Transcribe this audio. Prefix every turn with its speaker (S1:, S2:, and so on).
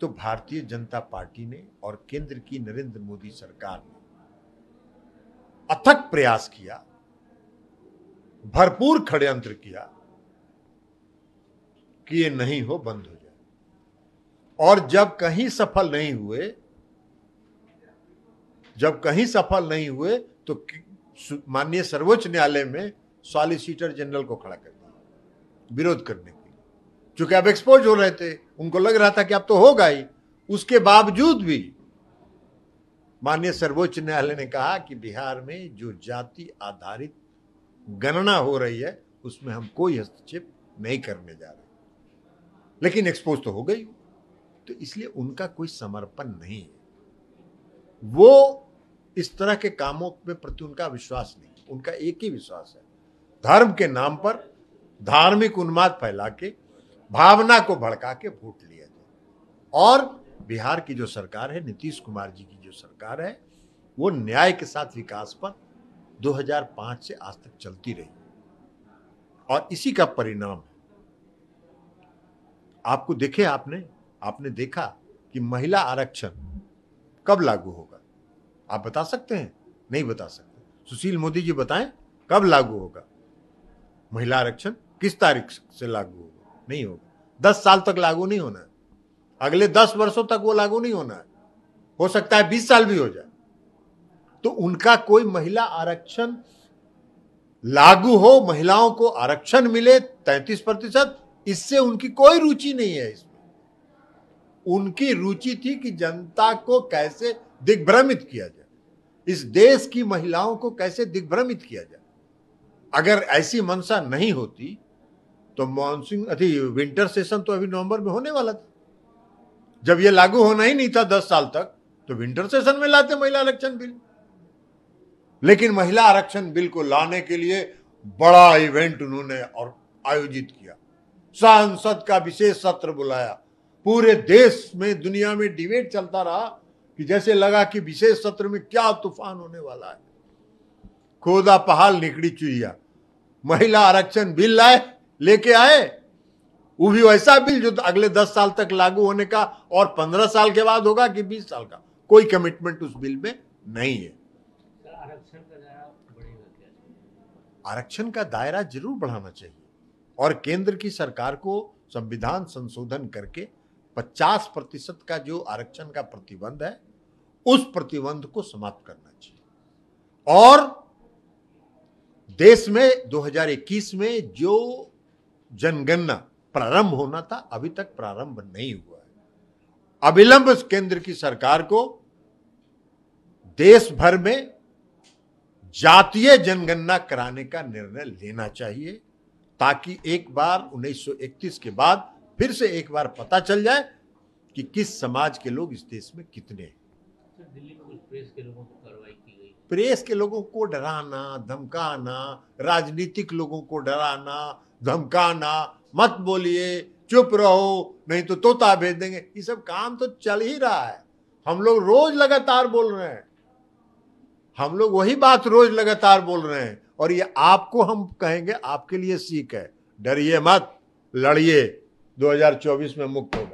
S1: तो भारतीय जनता पार्टी ने और केंद्र की नरेंद्र मोदी सरकार ने अथक प्रयास किया भरपूर खड़यंत्र किया कि ये नहीं हो बंद हो जाए और जब कहीं सफल नहीं हुए जब कहीं सफल नहीं हुए तो माननीय सर्वोच्च न्यायालय में सॉलिसिटर जनरल को खड़ा कर दिया विरोध करने को चूंकि अब एक्सपोज हो रहे थे उनको लग रहा था कि अब तो होगा ही उसके बावजूद भी माननीय सर्वोच्च न्यायालय ने कहा कि बिहार में जो जाति आधारित गणना हो रही है उसमें हम कोई हस्तक्षेप नहीं करने जा रहे लेकिन एक्सपोज तो हो गई तो इसलिए उनका कोई समर्पण नहीं है वो इस तरह के कामों में प्रति उनका विश्वास नहीं उनका एक ही विश्वास है धर्म के नाम पर धार्मिक उन्माद फैला के भावना को भड़का के वोट लिया जाए और बिहार की जो सरकार है नीतीश कुमार जी की जो सरकार है वो न्याय के साथ विकास पर 2005 से आज तक चलती रही और इसी का परिणाम है आपको देखे आपने आपने देखा कि महिला आरक्षण कब लागू होगा आप बता सकते हैं नहीं बता सकते सुशील मोदी जी बताएं कब लागू होगा महिला आरक्षण किस तारीख से लागू होगा नहीं होगा दस साल तक लागू नहीं होना अगले दस वर्षों तक वो लागू नहीं होना हो सकता है बीस साल भी हो जाए तो उनका कोई महिला आरक्षण लागू हो महिलाओं को आरक्षण मिले तैतीस प्रतिशत इससे उनकी कोई रुचि नहीं है इसमें उनकी रुचि थी कि जनता को कैसे दिग्भ्रमित किया जाए इस देश की महिलाओं को कैसे दिग्भ्रमित किया जाए अगर ऐसी मंशा नहीं होती तो मानसून अभी विंटर सेशन तो अभी नवंबर में होने वाला था जब ये लागू होना ही नहीं था दस साल तक तो विंटर सेशन में लाते महिला आरक्षण बिल लेकिन महिला आरक्षण बिल को लाने के लिए बड़ा इवेंट उन्होंने और आयोजित किया सांसद का विशेष सत्र बुलाया पूरे देश में दुनिया में डिबेट चलता रहा कि जैसे लगा कि विशेष सत्र में क्या तूफान होने वाला है खोदा पहाड़ निकली चुहिया महिला आरक्षण बिल लाए लेके आए वो भी वैसा बिल जो अगले दस साल तक लागू होने का और पंद्रह साल के बाद होगा कि बीस साल का कोई कमिटमेंट उस बिल में नहीं है आरक्षण का दायरा जरूर बढ़ाना चाहिए और केंद्र की सरकार को संविधान संशोधन करके 50 प्रतिशत का जो आरक्षण का प्रतिबंध है उस प्रतिबंध को समाप्त करना चाहिए और देश में 2021 में जो जनगणना प्रारंभ होना था अभी तक प्रारंभ नहीं हुआ है अविलंब केंद्र की सरकार को देश भर में जातीय जनगणना कराने का निर्णय लेना चाहिए ताकि एक बार 1931 के बाद फिर से एक बार पता चल जाए कि किस समाज के लोग इस देश में कितने हैं प्रेस के लोगों को प्रेस के लोगों को डराना धमकाना राजनीतिक लोगों को डराना धमकाना मत बोलिए चुप रहो नहीं तो तोता भेज देंगे ये सब काम तो चल ही रहा है हम लोग रोज लगातार बोल रहे हैं हम लोग वही बात रोज लगातार बोल रहे हैं और ये आपको हम कहेंगे आपके लिए सीख है डरिए मत लड़िए 2024 में मुक्त हो